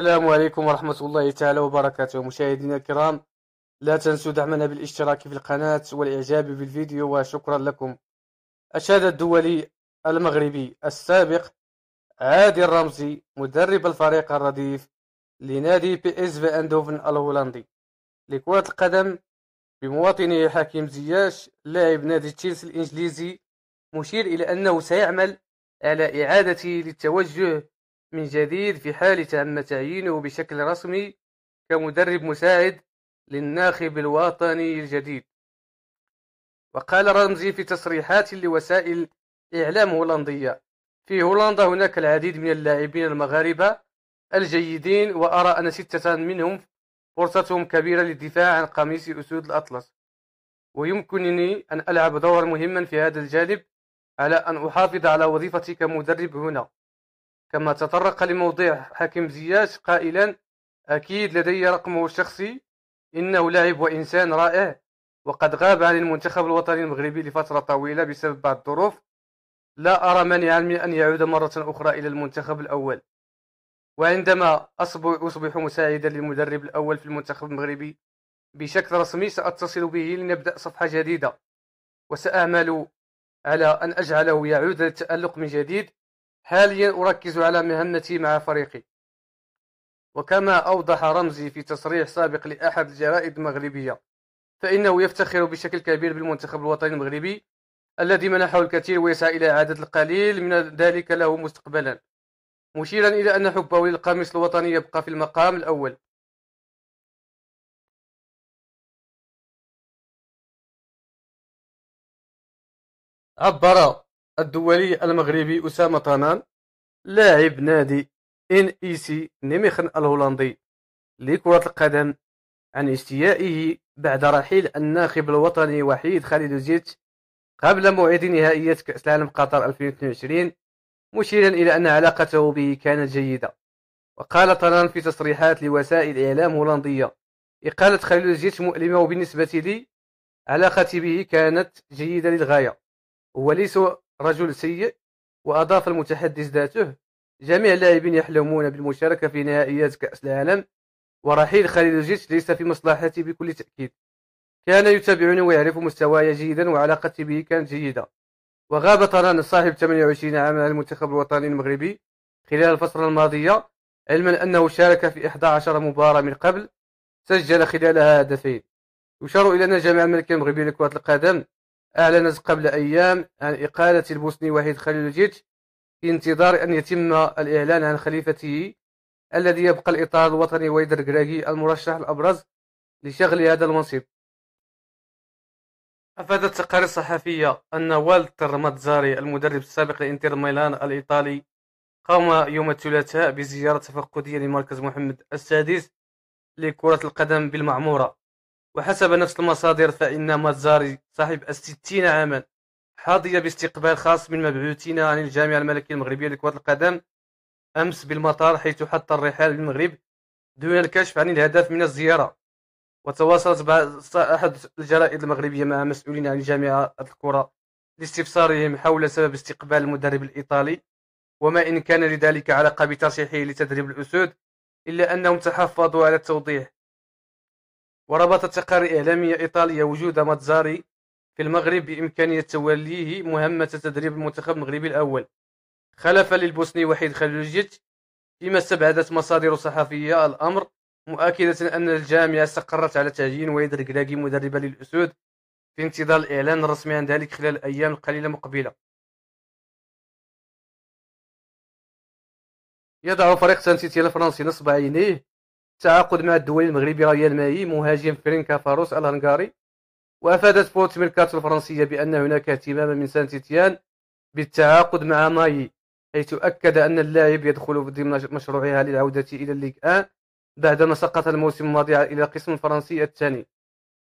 السلام عليكم ورحمة الله تعالى وبركاته مشاهدينا الكرام لا تنسوا دعمنا بالاشتراك في القناة والإعجاب بالفيديو وشكرا لكم أشاد الدولي المغربي السابق عادل رمزي مدرب الفريق الرديف لنادي بي اس في اندوفن الهولندي لكرة القدم بمواطنه حكيم زياش لاعب نادي تشيلسي الإنجليزي مشير إلى أنه سيعمل على إعادته للتوجه من جديد في حال تم تعيينه بشكل رسمي كمدرب مساعد للناخب الوطني الجديد وقال رمزي في تصريحات لوسائل إعلام هولندية في هولندا هناك العديد من اللاعبين المغاربة الجيدين وأرى أن ستة منهم فرصتهم كبيرة للدفاع عن قميص أسود الأطلس ويمكنني أن ألعب دورا مهما في هذا الجانب على أن أحافظ على وظيفتي كمدرب هنا كما تطرق لموضوع حكيم زياش قائلا أكيد لدي رقمه الشخصي إنه لاعب وإنسان رائع وقد غاب عن المنتخب الوطني المغربي لفترة طويلة بسبب بعض الظروف لا أرى مانعا من أن يعود مرة أخرى إلى المنتخب الأول وعندما أصبح مساعدا للمدرب الأول في المنتخب المغربي بشكل رسمي سأتصل به لنبدأ صفحة جديدة وسأعمل على أن أجعله يعود للتألق من جديد حاليا أركز على مهمتي مع فريقي وكما أوضح رمزي في تصريح سابق لأحد الجرائد المغربية فإنه يفتخر بشكل كبير بالمنتخب الوطني المغربي الذي منحه الكثير ويسعى إلى إعادة القليل من ذلك له مستقبلا مشيرا إلى أن حبه للقميص الوطني يبقى في المقام الأول عبر الدولي المغربي أسامة طنان لاعب نادي إن إي سي نيميخن الهولندي لكرة القدم عن استيائه بعد رحيل الناخب الوطني وحيد خالد زيت قبل موعد نهائيات كأس العالم قطر 2022 مشيرا إلى أن علاقته به كانت جيدة وقال طنان في تصريحات لوسائل إعلام هولندية إقالة خالد زيت مؤلمة وبالنسبة لي علاقتي به كانت جيدة للغاية وليس رجل سيء وأضاف المتحدث ذاته جميع اللاعبين يحلمون بالمشاركة في نهائيات كأس العالم ورحيل خليل جيتش ليس في مصلحتي بكل تأكيد كان يتابعني ويعرف مستواي جيدا وعلاقتي به كانت جيدة وغاب طران صاحب 28 عام على المنتخب الوطني المغربي خلال الفترة الماضية علما أنه شارك في 11 مباراة من قبل سجل خلالها هدفين يشار إلى أن جامعة الملكية المغربية لكرة القدم أعلنت قبل أيام عن إقالة البوسني وحيد خليلوجيتش في انتظار أن يتم الإعلان عن خليفته الذي يبقى الإطار الوطني ويدر كراكي المرشح الأبرز لشغل هذا المنصب أفادت تقارير صحفية أن والتر ماتزاري المدرب السابق لإنتر ميلان الإيطالي قام يوم الثلاثاء بزيارة تفقدية لمركز محمد السادس لكرة القدم بالمعمورة وحسب نفس المصادر فإن مزاري صاحب الستين عاما حظي باستقبال خاص من مبعوثين عن الجامعة الملكية المغربية لكرة القدم أمس بالمطار حيث حط الرحال للمغرب دون الكشف عن الهدف من الزيارة وتواصلت أحد الجرائد المغربية مع مسؤولين عن جامعة الكرة لاستفسارهم حول سبب استقبال المدرب الإيطالي وما إن كان لذلك علاقة بترشيحه لتدريب الأسود إلا أنهم تحفظوا على التوضيح وربطت تقارير إعلامية إيطالية وجود ماتزاري في المغرب بإمكانية توليه مهمة تدريب المنتخب المغربي الأول خلفا للبوسني وحيد خليلجيت فيما استبعدت مصادر صحفية الأمر مؤكدة أن الجامعة استقرت على تعيين وليد ركلاكي مدربا للأسود في انتظار الإعلان الرسمي عن ذلك خلال الأيام القليلة المقبلة يضع فريق سانتيتي الفرنسي نصب عينيه التعاقد مع الدولي المغربي ريا الماهي مهاجم فرينكا فاروس الهنغاري وافادت بورت ميركاتو الفرنسيه بان هناك اهتماما من سان تيتيان بالتعاقد مع ماي حيث اكد ان اللاعب يدخل ضمن مشروعها للعوده الى الليغ 1 بعدما سقط الموسم الماضي الى القسم الفرنسي الثاني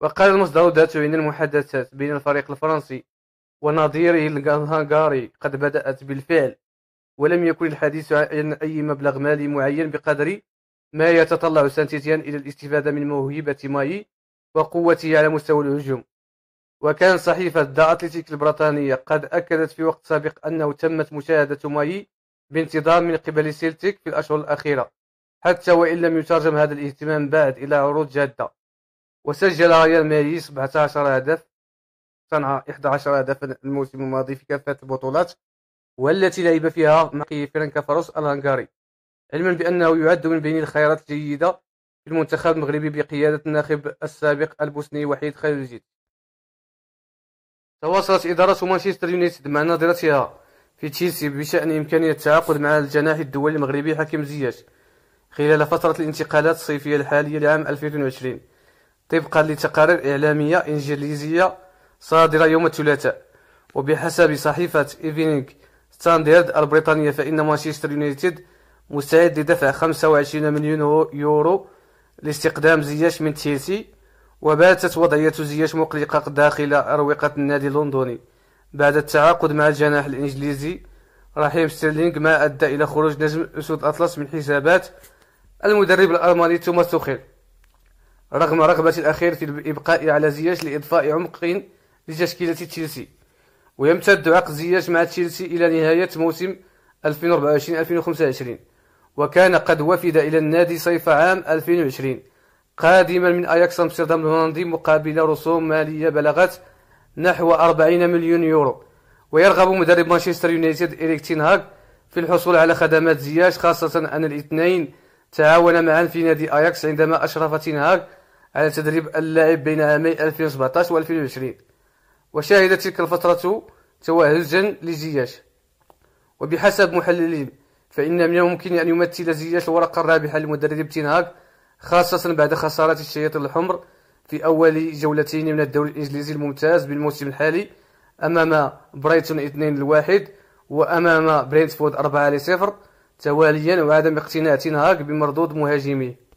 وقال المصدر ذاته ان المحادثات بين الفريق الفرنسي ونظيره الهنغاري قد بدات بالفعل ولم يكن الحديث عن اي مبلغ مالي معين بقدر ما يتطلع سانتيتيان إلى الاستفادة من موهبة ماي وقوته على مستوى الهجوم وكان صحيفة ذا أتلتيك البريطانية قد أكدت في وقت سابق أنه تمت مشاهدة ماي بانتظام من قبل سيلتيك في الأشهر الأخيرة حتى وإن لم يترجم هذا الاهتمام بعد إلى عروض جادة وسجل ريال ماري 17 هدف صنع 11 هدفا الموسم الماضي في كافة البطولات والتي لعب فيها مع فرانكا فاروس الهنغاري علما بأنه يعد من بين الخيارات الجيدة في المنتخب المغربي بقيادة الناخب السابق البوسني وحيد خليلزيد تواصلت إدارة مانشستر يونايتد مع ناظرتها في تشيلسي بشأن إمكانية التعاقد مع الجناح الدولي المغربي حكيم زياش خلال فترة الانتقالات الصيفية الحالية لعام 2020 طبقا لتقارير إعلامية إنجليزية صادرة يوم الثلاثاء وبحسب صحيفة إيفينينغ ستاندرد البريطانية فإن مانشستر يونايتد مستعد لدفع 25 مليون يورو لاستقدام زياش من تشيلسي وباتت وضعية زياش مقلقة داخل أروقة النادي اللندني بعد التعاقد مع الجناح الإنجليزي رحيم ستيرلينغ ما أدى إلى خروج نجم أسود أطلس من حسابات المدرب الألماني توماس توخيل رغم رغبة الأخير في الإبقاء على زياش لإضفاء عمق لتشكيلة تشيلسي ويمتد عقد زياش مع تشيلسي إلى نهاية موسم 2024-2025 وكان قد وفد إلى النادي صيف عام 2020 قادما من أياكس أمستردام الهولندي مقابل رسوم مالية بلغت نحو 40 مليون يورو ويرغب مدرب مانشستر يونايتد إريك تينهاغ في الحصول على خدمات زياش خاصة أن الاثنين تعاون معا في نادي أياكس عندما أشرف تينهاغ على تدريب اللاعب بين عامي 2017 و 2020 وشهدت تلك الفترة توهجا لزياش وبحسب محللين فإن من الممكن أن يمثل زياش الورقة الرابحة لمدرب تينهاك خاصة بعد خسارة الشياطين الحمر في أول جولتين من الدوري الإنجليزي الممتاز بالموسم الحالي أمام برايتون 2 الواحد وأمام برينتفورد 4 لصفر تواليا وعدم اقتناع تينهاك بمردود مهاجميه